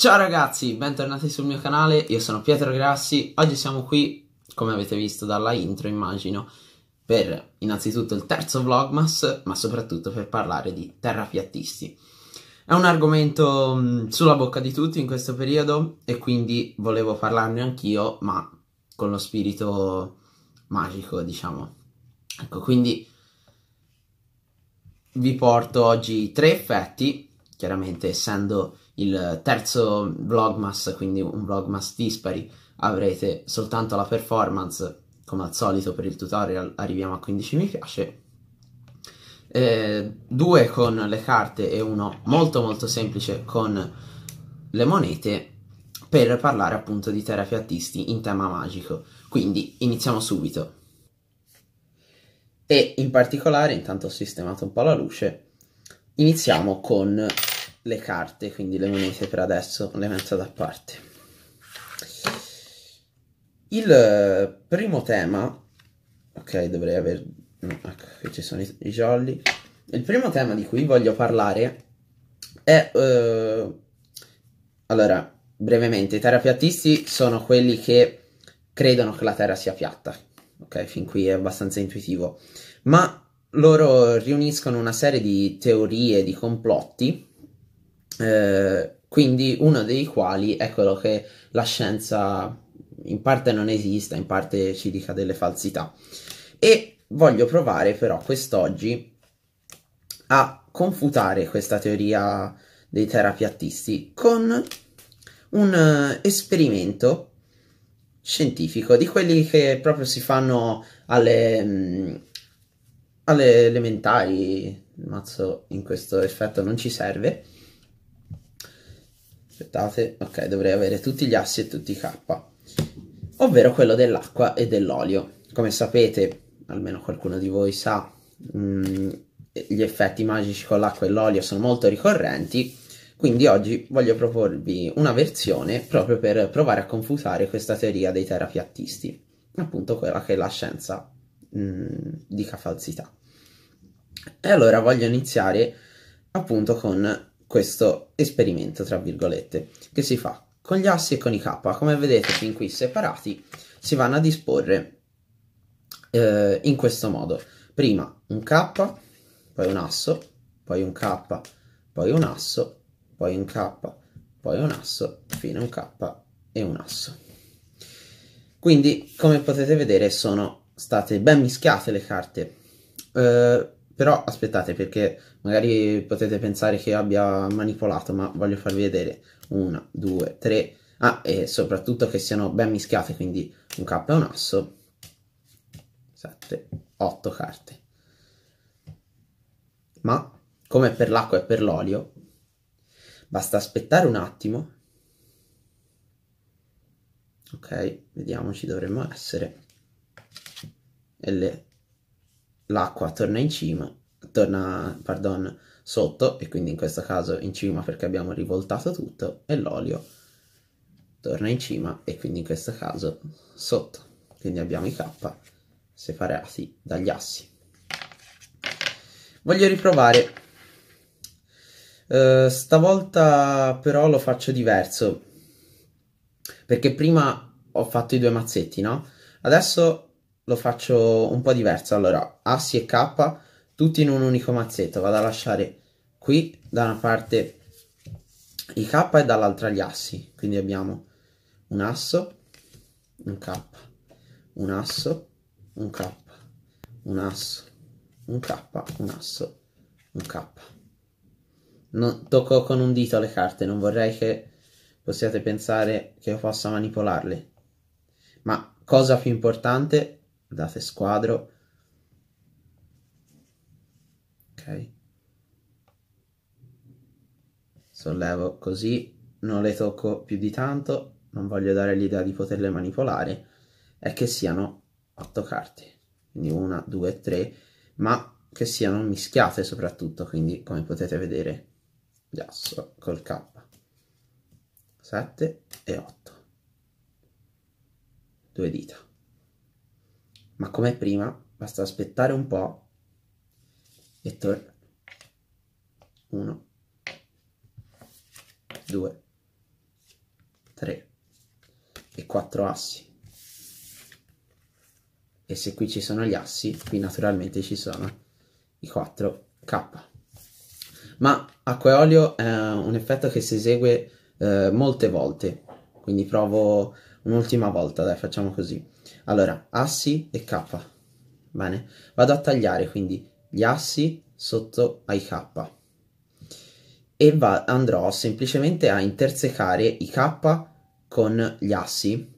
Ciao ragazzi, bentornati sul mio canale, io sono Pietro Grassi, oggi siamo qui, come avete visto dalla intro immagino, per innanzitutto il terzo vlogmas, ma soprattutto per parlare di terrapiattisti. È un argomento mh, mm, sulla bocca di tutti in questo periodo e quindi volevo parlarne anch'io, ma con lo spirito magico, diciamo. Ecco, quindi vi porto oggi tre effetti, chiaramente essendo il terzo vlogmas, quindi un vlogmas dispari, avrete soltanto la performance, come al solito per il tutorial arriviamo a 15 mi piace, eh, due con le carte e uno molto molto semplice con le monete per parlare appunto di terapiatisti in tema magico. Quindi iniziamo subito. E in particolare, intanto ho sistemato un po' la luce, iniziamo con le carte, quindi le monete per adesso le metto da parte. Il eh, primo tema, ok, dovrei aver... No, ecco, qui ci sono i, i jolly. Il primo tema di cui voglio parlare è... Eh... allora, brevemente, i terapiattisti sono quelli che credono che la Terra sia piatta. Ok, fin qui è abbastanza intuitivo. Ma loro riuniscono una serie di teorie, di complotti eh, quindi uno dei quali è quello che la scienza in parte non esista, in parte ci dica delle falsità. E voglio provare però quest'oggi a confutare questa teoria dei terapiattisti con un eh, esperimento scientifico di quelli che proprio si fanno alle, mm, alle elementari. Mazzo, in questo effetto non ci serve aspettate, ok, dovrei avere tutti gli assi e tutti i K, ovvero quello dell'acqua e dell'olio. Come sapete, almeno qualcuno di voi sa, mh, mm, gli effetti magici con l'acqua e l'olio sono molto ricorrenti, quindi oggi voglio proporvi una versione proprio per provare a confutare questa teoria dei terapiattisti, appunto quella che è la scienza mh, mm, dica falsità. E allora voglio iniziare appunto con questo esperimento, tra virgolette, che si fa con gli assi e con i K. Come vedete fin qui separati si vanno a disporre eh, in questo modo. Prima un K, poi un asso, poi un K, poi un asso, poi un K, poi un asso, fino a un K e un asso. Quindi, come potete vedere, sono state ben mischiate le carte. Eh, però aspettate perché magari potete pensare che abbia manipolato, ma voglio farvi vedere. Una, due, tre. Ah, e soprattutto che siano ben mischiate, quindi un K e un asso. 7, 8 carte. Ma, come per l'acqua e per l'olio, basta aspettare un attimo. Ok, vediamo, ci dovremmo essere. E le l'acqua torna in cima, torna, pardon, sotto, e quindi in questo caso in cima perché abbiamo rivoltato tutto, e l'olio torna in cima e quindi in questo caso sotto. Quindi abbiamo i K separati dagli assi. Voglio riprovare. Uh, stavolta però lo faccio diverso perché prima ho fatto i due mazzetti, no? Adesso lo faccio un po' diverso. Allora, assi e K tutti in un unico mazzetto. Vado a lasciare qui da una parte i K e dall'altra gli assi. Quindi abbiamo un asso, un K, un asso, un K, un asso, un K, un asso, un K. Non, tocco con un dito le carte, non vorrei che possiate pensare che io possa manipolarle. Ma cosa più importante date squadro ok sollevo così non le tocco più di tanto non voglio dare l'idea di poterle manipolare è che siano 8 carte quindi una, due, tre ma che siano mischiate soprattutto quindi come potete vedere giasso col K 7 e 8 due dita ma come prima basta aspettare un po' e torna 1 2 3 e 4 assi e se qui ci sono gli assi qui naturalmente ci sono i 4k ma acqua e olio è un effetto che si esegue eh, molte volte quindi provo un'ultima volta dai facciamo così allora, assi e K. Bene, vado a tagliare quindi gli assi sotto ai K e va, andrò semplicemente a intersecare i K con gli assi.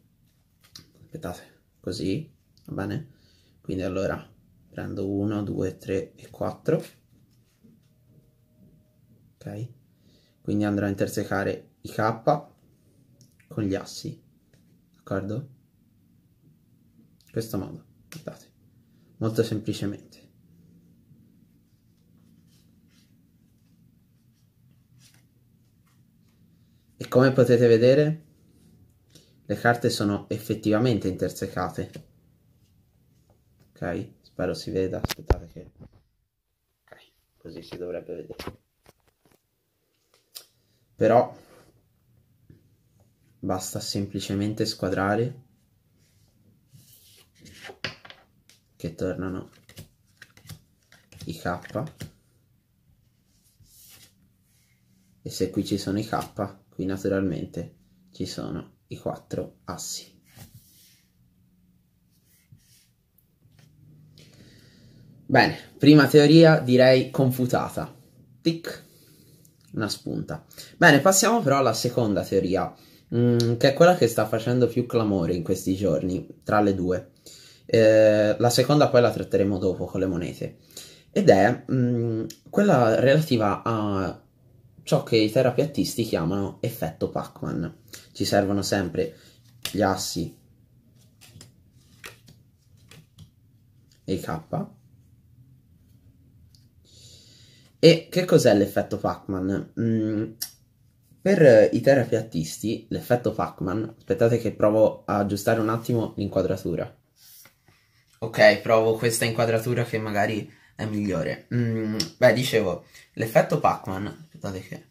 Aspettate, così, va bene? Quindi allora prendo 1, 2, 3 e 4. Ok? Quindi andrò a intersecare i K con gli assi, d'accordo? in questo modo, guardate, molto semplicemente. E come potete vedere, le carte sono effettivamente intersecate. Ok, spero si veda, aspettate che... Ok, così si dovrebbe vedere. Però basta semplicemente squadrare che tornano i K e se qui ci sono i K qui naturalmente ci sono i quattro assi bene prima teoria direi confutata tic una spunta bene passiamo però alla seconda teoria mm, che è quella che sta facendo più clamore in questi giorni tra le due eh, la seconda poi la tratteremo dopo con le monete. Ed è mh, mm, quella relativa a ciò che i terapiattisti chiamano effetto Pac-Man. Ci servono sempre gli assi e i K. E che cos'è l'effetto Pac-Man? Mm, per i terapiattisti, l'effetto Pac-Man, aspettate che provo a aggiustare un attimo l'inquadratura ok, provo questa inquadratura che magari è migliore. Mm, beh, dicevo, l'effetto Pac-Man, aspettate che...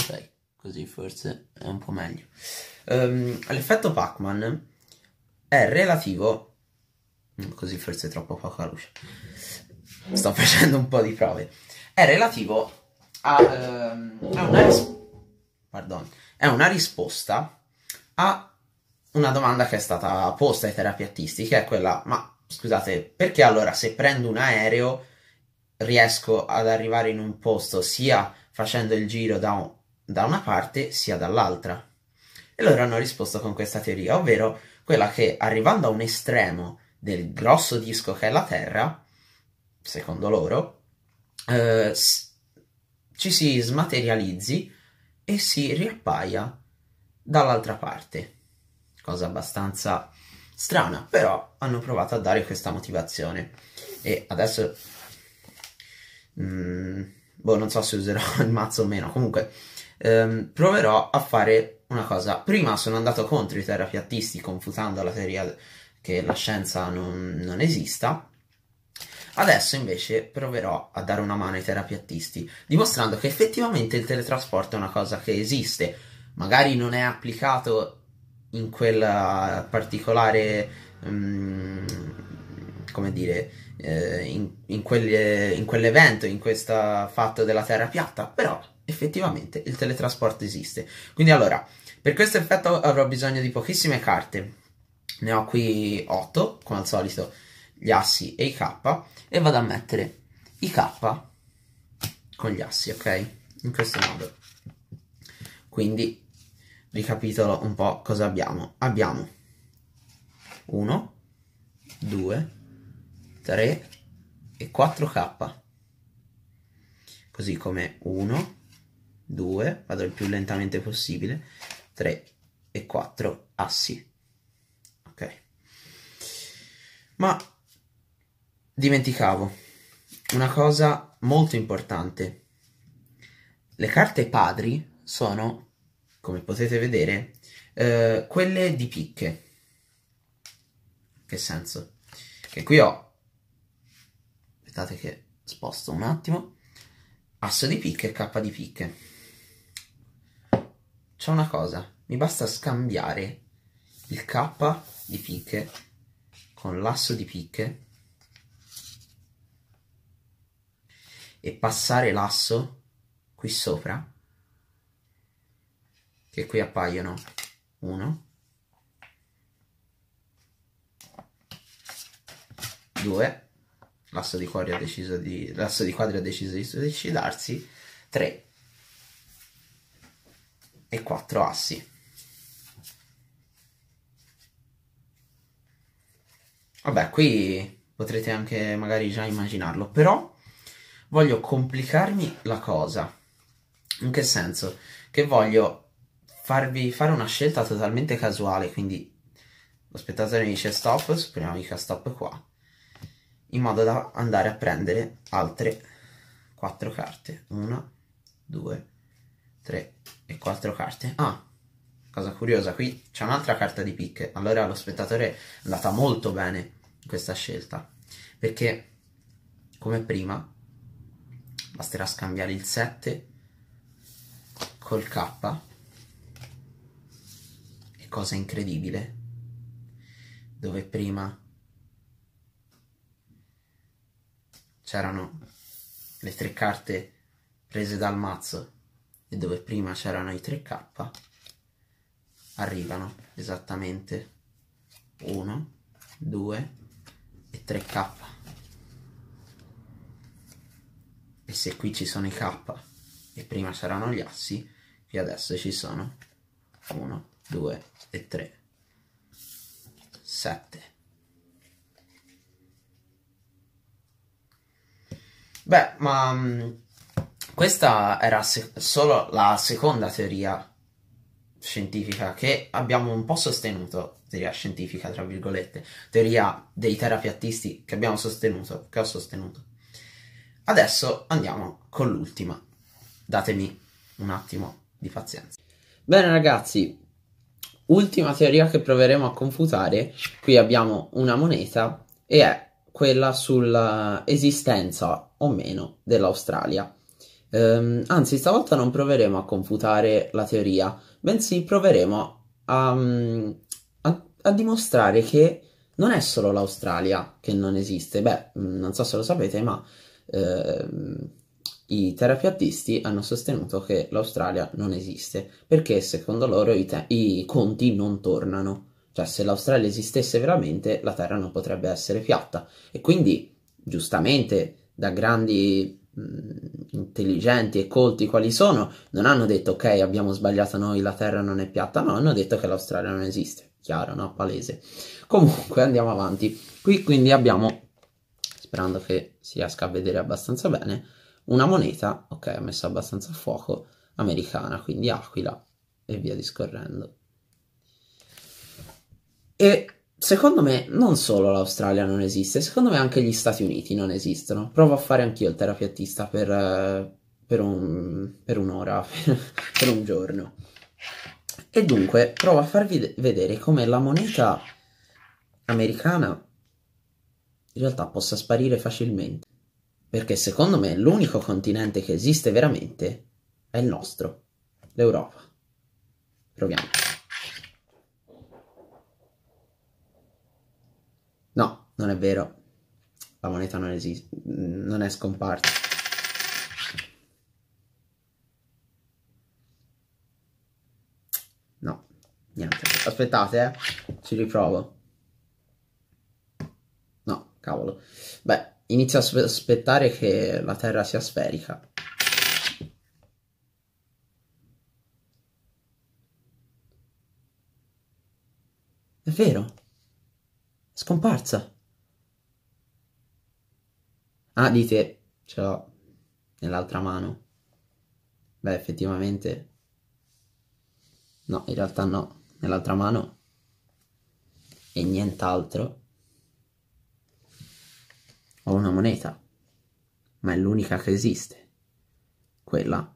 Ok, così forse è un po' meglio. Um, l'effetto Pac-Man è relativo... Mm, così forse è troppo poca luce. Sto facendo un po' di prove. È relativo a, um, a una, ris- Pardon, è una risposta a una domanda che è stata posta ai terapeutisti, che è quella, ma scusate, perché allora se prendo un aereo riesco ad arrivare in un posto sia facendo il giro da, un, da una parte sia dall'altra? E loro hanno risposto con questa teoria, ovvero quella che arrivando a un estremo del grosso disco che è la Terra, secondo loro, eh, ci si smaterializzi e si riappaia dall'altra parte cosa abbastanza strana, però hanno provato a dare questa motivazione. E adesso... Mm, boh, non so se userò il mazzo o meno, comunque ehm, proverò a fare una cosa. Prima sono andato contro i terapiattisti, confutando la teoria che la scienza non, non esista. Adesso invece proverò a dare una mano ai terapiattisti, dimostrando che effettivamente il teletrasporto è una cosa che esiste. Magari non è applicato in quel particolare, um, come dire, eh, in, in, quelle, in quell'evento, in questo fatto della Terra piatta, però effettivamente il teletrasporto esiste. Quindi allora, per questo effetto avrò bisogno di pochissime carte. Ne ho qui 8, come al solito, gli assi e i K, e vado a mettere i K con gli assi, ok? In questo modo. Quindi ricapitolo un po' cosa abbiamo. Abbiamo 1, 2, 3 e 4K. Così come 1, 2, vado il più lentamente possibile, 3 e 4 assi. Ok. Ma dimenticavo una cosa molto importante. Le carte padri sono come potete vedere, eh, quelle di picche. Che senso? Che qui ho, aspettate che sposto un attimo, asso di picche e K di picche. C'è una cosa, mi basta scambiare il K di picche con l'asso di picche e passare l'asso qui sopra che qui appaiono 1, 2, l'asso di, cuori ha deciso di, l'asso di quadri ha deciso di suicidarsi, 3 e 4 assi. Vabbè, qui potrete anche magari già immaginarlo, però voglio complicarmi la cosa. In che senso? Che voglio farvi fare una scelta totalmente casuale, quindi lo spettatore dice stop, speriamo mica stop qua, in modo da andare a prendere altre 4 carte, 1, 2, 3 e 4 carte. Ah, cosa curiosa, qui c'è un'altra carta di picche, allora lo spettatore è andata molto bene questa scelta, perché come prima basterà scambiare il 7 col K cosa incredibile, dove prima c'erano le tre carte prese dal mazzo e dove prima c'erano i 3K, arrivano esattamente 1, 2 e 3K. E se qui ci sono i K e prima c'erano gli assi, qui adesso ci sono 1, 2 e 3, 7. Beh, ma mm, questa era solo la seconda teoria scientifica che abbiamo un po' sostenuto, teoria scientifica tra virgolette, teoria dei terapiattisti che abbiamo sostenuto, che ho sostenuto. Adesso andiamo con l'ultima. Datemi un attimo di pazienza. Bene ragazzi, Ultima teoria che proveremo a confutare, qui abbiamo una moneta e è quella sull'esistenza o meno dell'Australia. Um, anzi, stavolta non proveremo a confutare la teoria, bensì proveremo a, mm, a, a, dimostrare che non è solo l'Australia che non esiste. Beh, mm, non so se lo sapete, ma uh, i terapiattisti hanno sostenuto che l'Australia non esiste perché secondo loro i, te- i conti non tornano. Cioè, se l'Australia esistesse veramente, la Terra non potrebbe essere piatta. E quindi, giustamente, da grandi mm, intelligenti e colti quali sono, non hanno detto ok abbiamo sbagliato noi, la Terra non è piatta, no, hanno detto che l'Australia non esiste, chiaro, no, palese. Comunque andiamo avanti, qui quindi abbiamo, sperando che si riesca a vedere abbastanza bene, una moneta, ok, ha messo abbastanza a fuoco, americana, quindi aquila e via discorrendo. E secondo me non solo l'Australia non esiste, secondo me anche gli Stati Uniti non esistono. Provo a fare anch'io il terapeutista per, eh, per, un, per un'ora, per, per un giorno. E dunque provo a farvi vedere come la moneta americana in realtà possa sparire facilmente. Perché secondo me l'unico continente che esiste veramente è il nostro, l'Europa. Proviamo. No, non è vero. La moneta non esiste, non è scomparsa. No, niente. Aspettate, eh. Ci riprovo. No, cavolo. Beh, inizio a sospettare che la Terra sia sferica. È vero. È scomparsa. Ah, dite, ce l'ho nell'altra mano. Beh, effettivamente... No, in realtà no. Nell'altra mano... E nient'altro. Ho una moneta, ma è l'unica che esiste, quella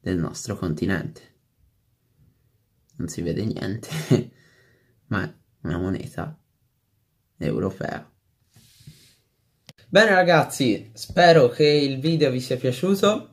del nostro continente. Non si vede niente, ma è una moneta europea. Bene ragazzi, spero che il video vi sia piaciuto.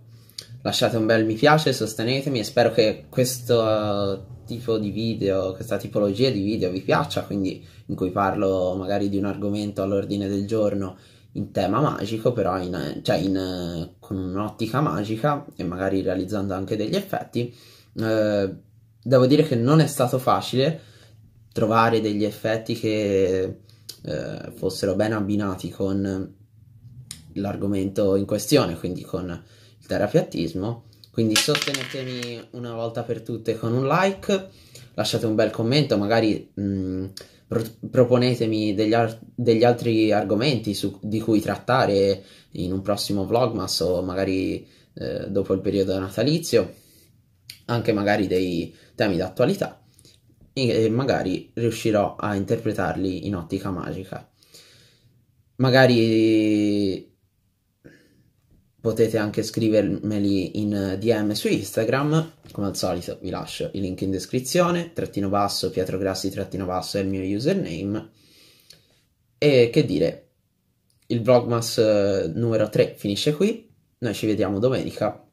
Lasciate un bel mi piace, sostenetemi e spero che questo tipo di video, questa tipologia di video vi piaccia, quindi in cui parlo magari di un argomento all'ordine del giorno in tema magico, però in, cioè in, con un'ottica magica e magari realizzando anche degli effetti. Eh, devo dire che non è stato facile trovare degli effetti che eh, fossero ben abbinati con l'argomento in questione, quindi con il terapiattismo quindi sostenetemi una volta per tutte con un like, lasciate un bel commento, magari mh, mm, pro- proponetemi degli, ar- degli, altri argomenti su- di cui trattare in un prossimo vlogmas o magari eh, dopo il periodo natalizio, anche magari dei temi d'attualità e magari riuscirò a interpretarli in ottica magica. Magari potete anche scrivermeli in eh, DM su Instagram, come al solito vi lascio il link in descrizione, trattino basso, Pietro Grassi trattino basso è il mio username, e che dire, il Vlogmas eh, numero 3 finisce qui, noi ci vediamo domenica.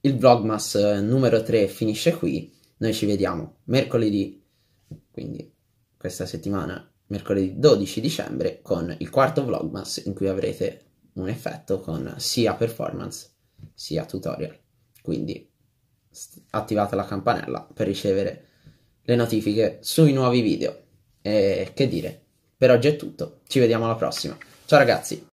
Il Vlogmas eh, numero 3 finisce qui, noi ci vediamo mercoledì, quindi questa settimana mercoledì 12 dicembre con il quarto vlogmas in cui avrete un effetto con sia performance sia tutorial. Quindi attivate la campanella per ricevere le notifiche sui nuovi video. E che dire, per oggi è tutto, ci vediamo alla prossima. Ciao ragazzi!